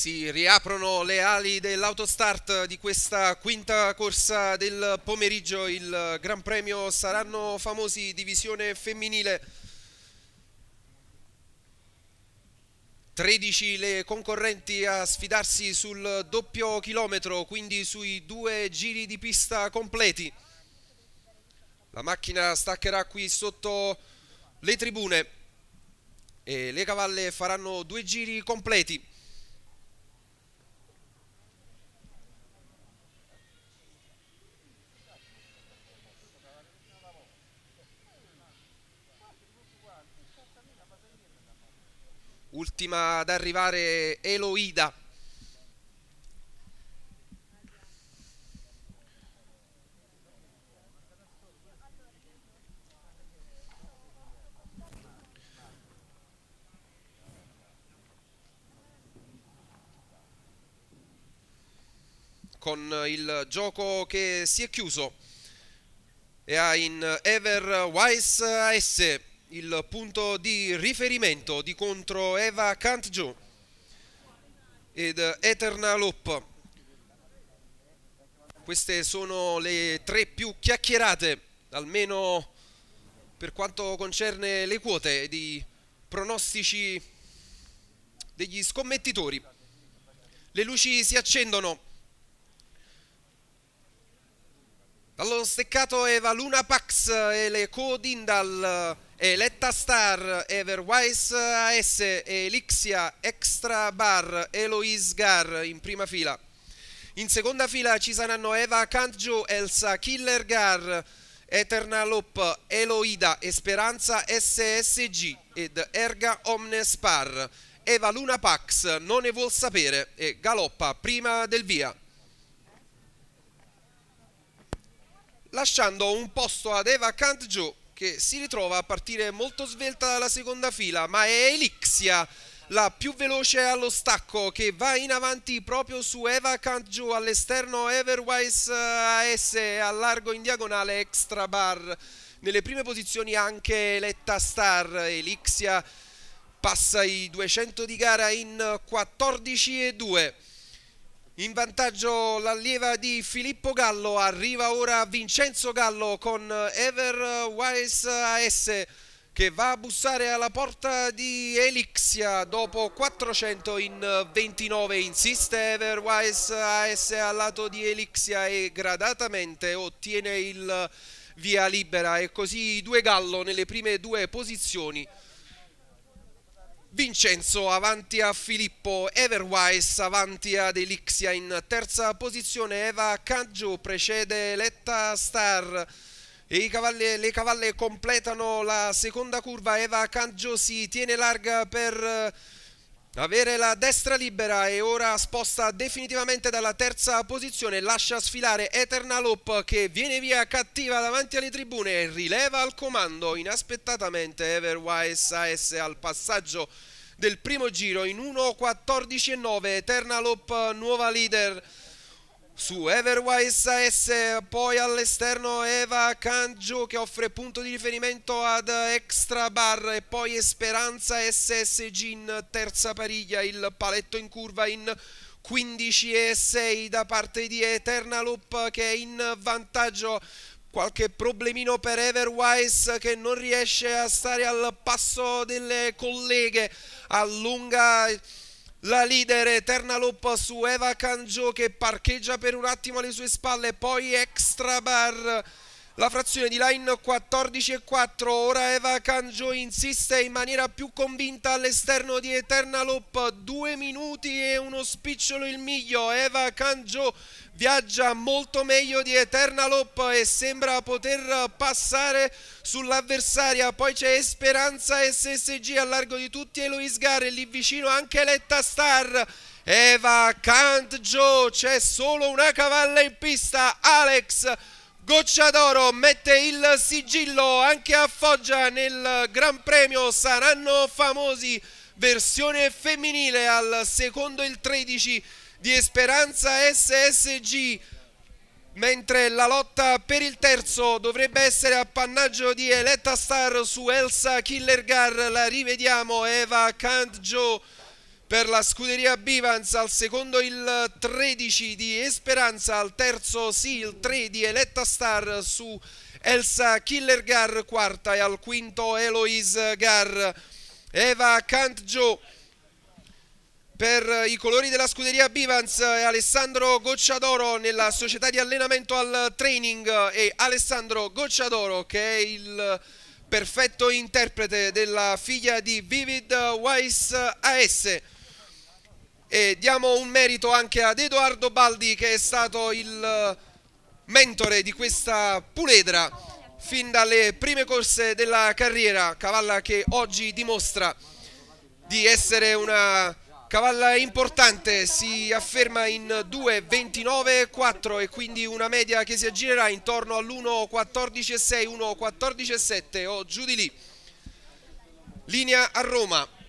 Si riaprono le ali dell'autostart di questa quinta corsa del pomeriggio, il Gran Premio saranno famosi divisione femminile. 13 le concorrenti a sfidarsi sul doppio chilometro, quindi sui due giri di pista completi. La macchina staccherà qui sotto le tribune e le cavalle faranno due giri completi. ultima ad arrivare Eloida con il gioco che si è chiuso e ha in Ever Weiss S il punto di riferimento di contro Eva Cantjo ed Eternal Hope. Queste sono le tre più chiacchierate, almeno per quanto concerne le quote di pronostici degli scommettitori. Le luci si accendono. Dallo steccato Eva Luna Pax e le Codindal Letta Star, Everwise AS, Elixia, Extra Bar, Eloise Gar in prima fila. In seconda fila ci saranno Eva Kantjo, Elsa Killer Gar, Eternal Hope, Eloida, Esperanza SSG ed Erga Omnes Par. Eva Luna Pax non ne vuol sapere e galoppa prima del via. Lasciando un posto ad Eva Kantjo che si ritrova a partire molto svelta dalla seconda fila, ma è Elixia la più veloce allo stacco che va in avanti proprio su Eva Kantju all'esterno Everwise AS eh, a largo in diagonale extra bar nelle prime posizioni anche Letta Star Elixia passa i 200 di gara in 14 e 2 in vantaggio l'allieva di Filippo Gallo, arriva ora Vincenzo Gallo con Ever Wise AS che va a bussare alla porta di Elixia dopo 400 in 29, insiste Ever Wise AS al lato di Elixia e gradatamente ottiene il via libera e così i due Gallo nelle prime due posizioni Vincenzo avanti a Filippo, Everwise avanti ad Elixia in terza posizione, Eva Caggio precede Letta Star. Cavalli, le cavalle completano la seconda curva, Eva Caggio si tiene larga per avere la destra libera e ora sposta definitivamente dalla terza posizione, lascia sfilare Eternal Hope che viene via cattiva davanti alle tribune, rileva al comando inaspettatamente Everwise AS al passaggio del primo giro in 1.14.9, Eternal Hope nuova leader su Everwise AS, poi all'esterno Eva Cangio che offre punto di riferimento ad Extra Bar e poi Esperanza SSG in terza pariglia, il paletto in curva in 15 e 6 da parte di Eterna Loop che è in vantaggio qualche problemino per Everwise che non riesce a stare al passo delle colleghe allunga la leader eterna loppa su Eva Cangio che parcheggia per un attimo alle sue spalle, poi extra bar. La frazione di line 14 e 4, Ora Eva Cangio insiste in maniera più convinta all'esterno di Eternal Loop. Due minuti e uno spicciolo il miglio. Eva Cangio viaggia molto meglio di Eternal Hop e sembra poter passare sull'avversaria. Poi c'è Esperanza SSG a largo di tutti Eloise Gare. Lì vicino anche Letta Star. Eva Cangio c'è solo una cavalla in pista. Alex. Goccia d'oro mette il sigillo anche a Foggia nel Gran Premio Saranno Famosi versione femminile al secondo il 13 di Esperanza SSG mentre la lotta per il terzo dovrebbe essere appannaggio di Eletta Star su Elsa Killergar, la rivediamo Eva Kantjo per la scuderia Bivans al secondo il 13 di Esperanza, al terzo sì il 3 di Eletta Star su Elsa Killergar quarta e al quinto Eloise Gar Eva Cantjo. per i colori della scuderia Bivans e Alessandro Gocciadoro nella società di allenamento al training e Alessandro Gocciadoro che è il perfetto interprete della figlia di Vivid Weiss AS. E diamo un merito anche ad Edoardo Baldi che è stato il eh, mentore di questa puledra fin dalle prime corse della carriera, cavalla che oggi dimostra di essere una cavalla importante, si afferma in 2.29.4 e quindi una media che si aggirerà intorno all'1.14.6, 1.14.7 o giù di lì. Linea a Roma.